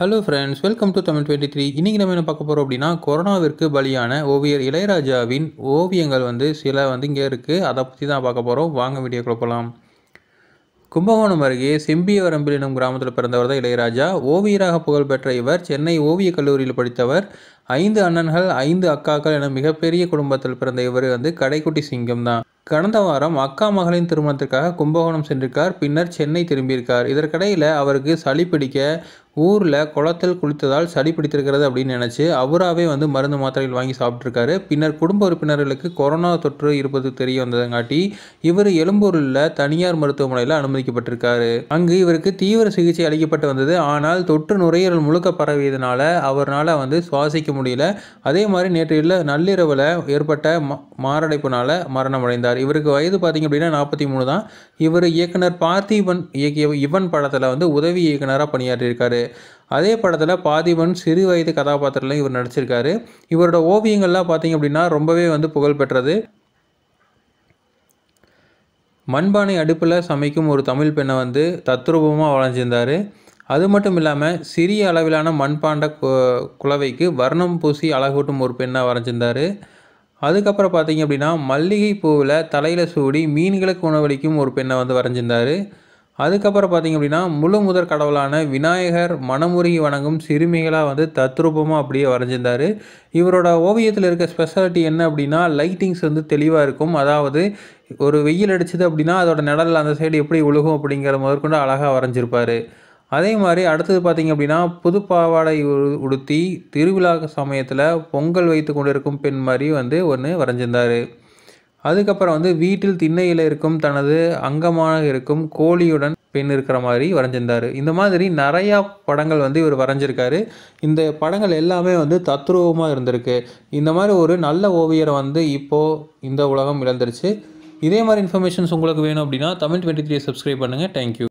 hello friends welcome to Tamil twenty three இன்றைக்கி நம்ம என்ன பார்க்க போகிறோம் அப்படின்னா கொரோனாவிற்கு பலியான ஓவியர் இளையராஜாவின் ஓவியங்கள் வந்து சில வந்து இங்கே இருக்குது அதை பற்றி தான் பார்க்க போகிறோம் வாங்க வீடியோ போகலாம் கும்பகோணம் அருகே செம்பியவரம்பில் எனும் கிராமத்தில் பிறந்தவர் தான் இளையராஜா ஓவியராக புகழ்பெற்ற இவர் சென்னை ஓவியக் கல்லூரியில் படித்தவர் ஐந்து அண்ணன்கள் ஐந்து அக்காக்கள் என மிகப்பெரிய குடும்பத்தில் பிறந்த இவர் வந்து கடைக்குட்டி சிங்கம் தான் கடந்த வாரம் அக்கா மகளின் திருமணத்திற்காக கும்பகோணம் சென்றிருக்கார் பின்னர் சென்னை திரும்பியிருக்கார் இதற்கிடையில் அவருக்கு சளி பிடிக்க ஊரில் குளத்தில் குளித்ததால் சளி பிடித்திருக்கிறது அப்படின்னு நினச்சி அவராகவே வந்து மருந்து மாத்திரைகள் வாங்கி சாப்பிட்ருக்காரு பின்னர் குடும்ப உறுப்பினர்களுக்கு கொரோனா தொற்று இருப்பது தெரிய வந்ததங்காட்டி இவர் எழும்பூரில் தனியார் மருத்துவமனையில் அனுமதிக்கப்பட்டிருக்காரு அங்கு இவருக்கு தீவிர சிகிச்சை அளிக்கப்பட்டு வந்தது ஆனால் தொற்று நுரையீரல் முழுக்க பரவியதுனால அவரால் வந்து சுவாசிக்க முடியல அதே மாதிரி நேற்று இல்லை நள்ளிரவில் ஏற்பட்ட மாரடைப்புனால மரணம் அடைந்தார் இவருக்கு வயது பார்த்திங்க அப்படின்னா நாற்பத்தி மூணு தான் இவர் இயக்குனர் பார்த்திபன் இயக்கிய இவன் படத்தில் வந்து உதவி இயக்குனராக பணியாற்றியிருக்காரு அதே படத்தில் பாதிபன் சிறு வயது கதாபாத்திரத்தில் இவர் நடிச்சிருக்காரு இவரோட ஓவியங்கள்லாம் பார்த்திங்க அப்படின்னா ரொம்பவே வந்து புகழ்பெற்றது மண்பானை அடுப்பில் சமைக்கும் ஒரு தமிழ் பெண்ணை வந்து தத்ரூபமாக வளைஞ்சிருந்தார் அது மட்டும் இல்லாமல் சிறிய அளவிலான மண்பாண்ட குலவைக்கு வர்ணம் பூசி அழகூட்டும் ஒரு பெண்ணாக வரைஞ்சிருந்தார் அதுக்கப்புறம் பார்த்தீங்க அப்படின்னா மல்லிகை பூவில் தலையில் சூடி மீன்களுக்கு உணவளிக்கும் ஒரு பெண்ணை வந்து வரைஞ்சிருந்தார் அதுக்கப்புறம் பார்த்திங்க அப்படின்னா முழு முதற் கடவுளான விநாயகர் மனமுருகி வணங்கும் சிறுமிகளாக வந்து தத்ரூபமாக அப்படியே வரைஞ்சிருந்தார் இவரோட ஓவியத்தில் இருக்க ஸ்பெஷாலிட்டி என்ன அப்படின்னா லைட்டிங்ஸ் வந்து தெளிவாக இருக்கும் அதாவது ஒரு வெயில் அடிச்சது அப்படின்னா அதோட நிழல் அந்த சைடு எப்படி உழுகும் அப்படிங்கிற முதற்கொண்டு அழகாக வரைஞ்சிருப்பார் அதே மாதிரி அடுத்தது பார்த்திங்க அப்படின்னா புது பாவாடை உடுத்தி திருவிழா சமயத்தில் பொங்கல் வைத்து கொண்டிருக்கும் பெண் மாதிரி வந்து ஒன்று வரைஞ்சிருந்தார் அதுக்கப்புறம் வந்து வீட்டில் திண்ணையில் இருக்கும் தனது அங்கமாக இருக்கும் கோழியுடன் பெண் இருக்கிற மாதிரி வரைஞ்சிருந்தார் இந்த மாதிரி நிறையா படங்கள் வந்து இவர் வரைஞ்சிருக்காரு இந்த படங்கள் எல்லாமே வந்து தத்ரூபமாக இருந்திருக்கு இந்த மாதிரி ஒரு நல்ல ஓவியரை வந்து இப்போது இந்த உலகம் இழந்துருச்சு இதே மாதிரி இன்ஃபர்மேஷன்ஸ் உங்களுக்கு வேணும் அப்படின்னா தமிழ் டுவெண்ட்டி த்ரீ சப்ஸ்கிரைப் பண்ணுங்கள் தேங்க்யூ